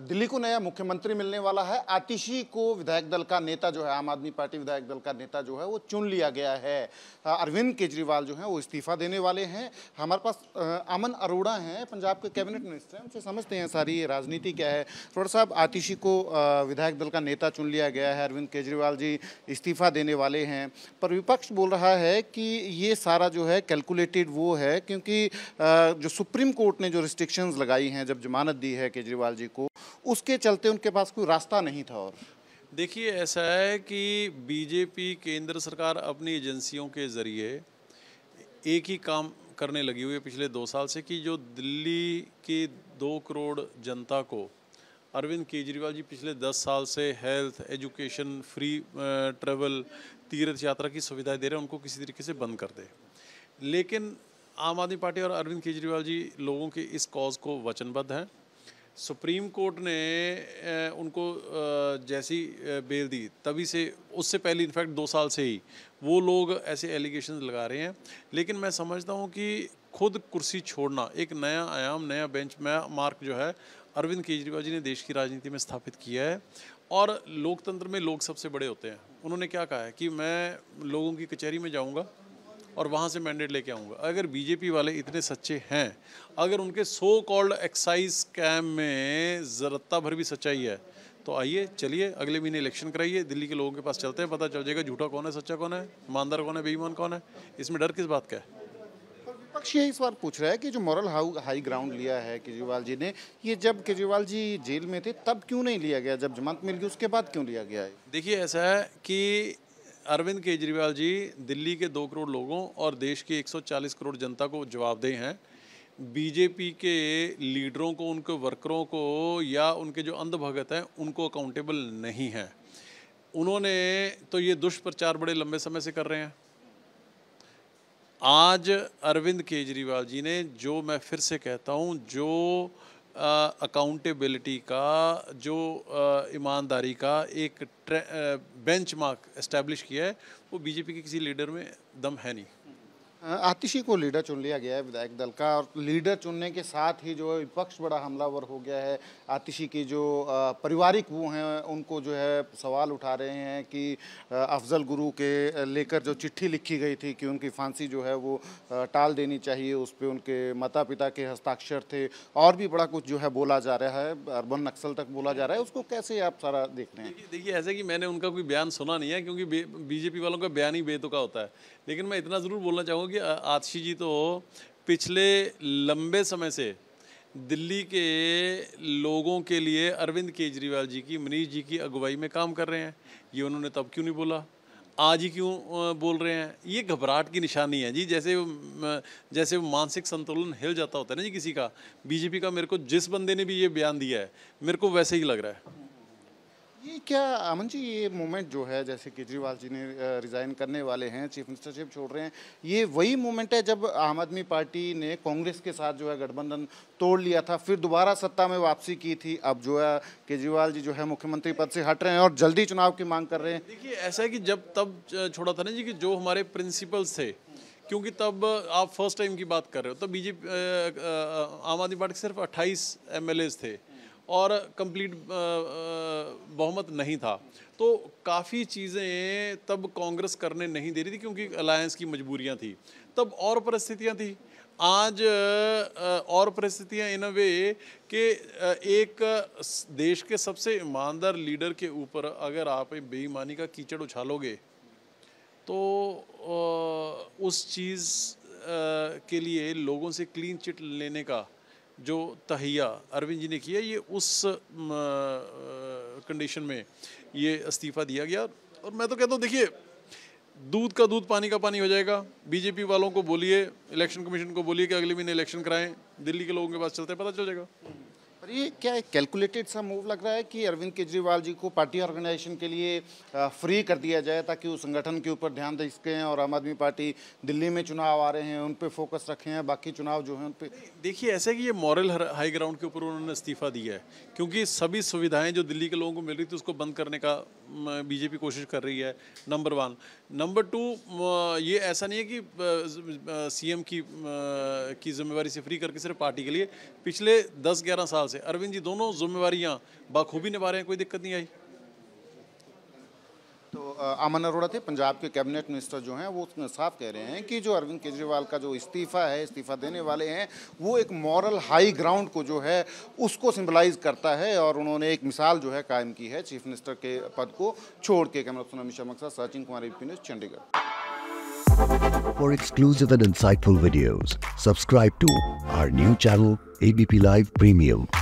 दिल्ली को नया मुख्यमंत्री मिलने वाला है आतिशी को विधायक दल का नेता जो है आम आदमी पार्टी विधायक दल का नेता जो है वो चुन लिया गया है अरविंद केजरीवाल जो है वो इस्तीफा देने वाले हैं हमारे पास अमन अरोड़ा हैं पंजाब के कैबिनेट मिनिस्टर हैं उनसे समझते हैं सारी ये राजनीति क्या है थोड़ा साहब आतिशी को विधायक दल का नेता चुन लिया गया है अरविंद केजरीवाल जी इस्तीफा देने वाले हैं पर विपक्ष बोल रहा है कि ये सारा जो है कैलकुलेटेड वो है क्योंकि जो सुप्रीम कोर्ट ने जो रिस्ट्रिक्शंस लगाई हैं जब जमानत दी है केजरीवाल जी को उसके चलते उनके पास कोई रास्ता नहीं था और देखिए ऐसा है कि बीजेपी केंद्र सरकार अपनी एजेंसियों के ज़रिए एक ही काम करने लगी हुई है पिछले दो साल से कि जो दिल्ली की दो करोड़ जनता को अरविंद केजरीवाल जी पिछले दस साल से हेल्थ एजुकेशन फ्री ट्रेवल तीर्थ यात्रा की सुविधाएं दे रहे हैं उनको किसी तरीके से बंद कर दे लेकिन आम आदमी पार्टी और अरविंद केजरीवाल जी लोगों के इस कॉज को वचनबद्ध हैं सुप्रीम कोर्ट ने उनको जैसी बेल दी तभी से उससे पहले इनफैक्ट दो साल से ही वो लोग ऐसे एलिगेशन लगा रहे हैं लेकिन मैं समझता हूँ कि खुद कुर्सी छोड़ना एक नया आयाम नया बेंच मार्क जो है अरविंद केजरीवाल जी ने देश की राजनीति में स्थापित किया है और लोकतंत्र में लोग सबसे बड़े होते हैं उन्होंने क्या कहा है कि मैं लोगों की कचहरी में जाऊँगा और वहाँ से मैंडेट लेके आऊँगा अगर बीजेपी वाले इतने सच्चे हैं अगर उनके सो कॉल्ड एक्साइज स्कैम में ज़रत्ता भर भी सच्चाई है तो आइए चलिए अगले महीने इलेक्शन कराइए दिल्ली के लोगों के पास चलते हैं पता चल जाएगा झूठा कौन है सच्चा कौन है ईमानदार कौन है बेईमान कौन है इसमें डर किस बात का है पक्ष यही सवाल पूछ रहा है कि जो मॉरल हाई ग्राउंड लिया है केजरीवाल जी ने ये जब केजरीवाल जी जेल में थे तब क्यों नहीं लिया गया जब जमानत मिल गई उसके बाद क्यों लिया गया है देखिए ऐसा है कि अरविंद केजरीवाल जी दिल्ली के दो करोड़ लोगों और देश की 140 करोड़ जनता को जवाबदेह हैं बीजेपी के लीडरों को उनके वर्करों को या उनके जो अंधभगत हैं उनको अकाउंटेबल नहीं है उन्होंने तो ये दुष्प्रचार बड़े लंबे समय से कर रहे हैं आज अरविंद केजरीवाल जी ने जो मैं फिर से कहता हूँ जो अकाउंटेबिलिटी का जो ईमानदारी का एक बेंचमार्क एस्टेब्लिश किया है वो बीजेपी के किसी लीडर में दम है नहीं आतिशी को लीडर चुन लिया गया है विधायक दल का और लीडर चुनने के साथ ही जो है विपक्ष बड़ा हमलावर हो गया है आतिशी के जो पारिवारिक वो हैं उनको जो है सवाल उठा रहे हैं कि अफजल गुरु के लेकर जो चिट्ठी लिखी गई थी कि उनकी फांसी जो है वो टाल देनी चाहिए उस पर उनके माता पिता के हस्ताक्षर थे और भी बड़ा कुछ जो है बोला जा रहा है अर्बन नक्सल तक बोला जा रहा है उसको कैसे आप सारा देख रहे हैं देखिए ऐसे कि मैंने उनका कोई बयान सुना नहीं है क्योंकि बीजेपी वालों का बयान ही बेतुका होता है लेकिन मैं इतना ज़रूर बोलना चाहूँगा क्योंकि आतिशी जी तो पिछले लंबे समय से दिल्ली के लोगों के लिए अरविंद केजरीवाल जी की मनीष जी की अगुवाई में काम कर रहे हैं ये उन्होंने तब क्यों नहीं बोला आज ही क्यों बोल रहे हैं ये घबराहट की निशानी है जी जैसे जैसे मानसिक संतुलन हिल जाता होता है ना जी किसी का बीजेपी का मेरे को जिस बंदे ने भी ये बयान दिया है मेरे को वैसे ही लग रहा है ये क्या अमन जी ये मोमेंट जो है जैसे केजरीवाल जी ने रिज़ाइन करने वाले हैं चीफ मिनिस्टरशिप छोड़ रहे हैं ये वही मोमेंट है जब आम आदमी पार्टी ने कांग्रेस के साथ जो है गठबंधन तोड़ लिया था फिर दोबारा सत्ता में वापसी की थी अब जो है केजरीवाल जी जो है मुख्यमंत्री पद से हट रहे हैं और जल्दी चुनाव की मांग कर रहे हैं देखिए ऐसा है कि जब तब छोड़ा था ना जी कि जो हमारे प्रिंसिपल्स थे क्योंकि तब आप फर्स्ट टाइम की बात कर रहे हो तो बीजेपी आम आदमी पार्टी के सिर्फ अट्ठाईस एम थे और कंप्लीट बहुमत नहीं था तो काफ़ी चीज़ें तब कांग्रेस करने नहीं दे रही थी क्योंकि अलायंस की मजबूरियां थी तब और परिस्थितियां थी आज और परिस्थितियां इन वे कि एक देश के सबसे ईमानदार लीडर के ऊपर अगर आप बेईमानी का कीचड़ उछालोगे तो उस चीज़ के लिए लोगों से क्लीन चिट लेने का जो तहिया अरविंद जी ने किया ये उस कंडीशन में ये इस्तीफ़ा दिया गया और मैं तो कहता हूँ देखिए दूध का दूध पानी का पानी हो जाएगा बीजेपी वालों को बोलिए इलेक्शन कमीशन को बोलिए कि अगले महीने इलेक्शन कराएं दिल्ली के लोगों के पास चलते पता चल जाएगा पर ये क्या एक कैलकुलेटेड सा मूव लग रहा है कि अरविंद केजरीवाल जी को पार्टी ऑर्गेनाइजेशन के लिए फ्री कर दिया जाए ताकि वो संगठन के ऊपर ध्यान दे सकें और आम आदमी पार्टी दिल्ली में चुनाव आ रहे हैं उन पर फोकस रखें हैं बाकी चुनाव जो हैं उन पर देखिए ऐसे कि ये मॉरल हाई ग्राउंड के ऊपर उन्होंने इस्तीफा दिया है क्योंकि सभी सुविधाएँ जो दिल्ली के लोगों को मिल रही थी उसको बंद करने का बीजेपी कोशिश कर रही है नंबर वन नंबर टू ये ऐसा नहीं है कि सी की की जिम्मेवारी से फ्री करके सिर्फ पार्टी के लिए पिछले दस ग्यारह साल से अरविंद जी दोनों जिम्मेवारियाँ बाखूबी निभा रहे हैं कोई दिक्कत नहीं आई तो अमन अरोड़ा थे पंजाब के कैबिनेट मिनिस्टर जो हैं वो उसमें साफ कह रहे हैं कि जो अरविंद केजरीवाल का जो इस्तीफ़ा है इस्तीफ़ा देने वाले हैं वो एक मॉरल हाई ग्राउंड को जो है उसको सिंबलाइज करता है और उन्होंने एक मिसाल जो है कायम की है चीफ मिनिस्टर के पद को छोड़ के कैमरा सुना मिशा मकसद Sachin Kumar news Chandigarh For exclusive and insightful videos, subscribe to our new channel ABP Live Premium.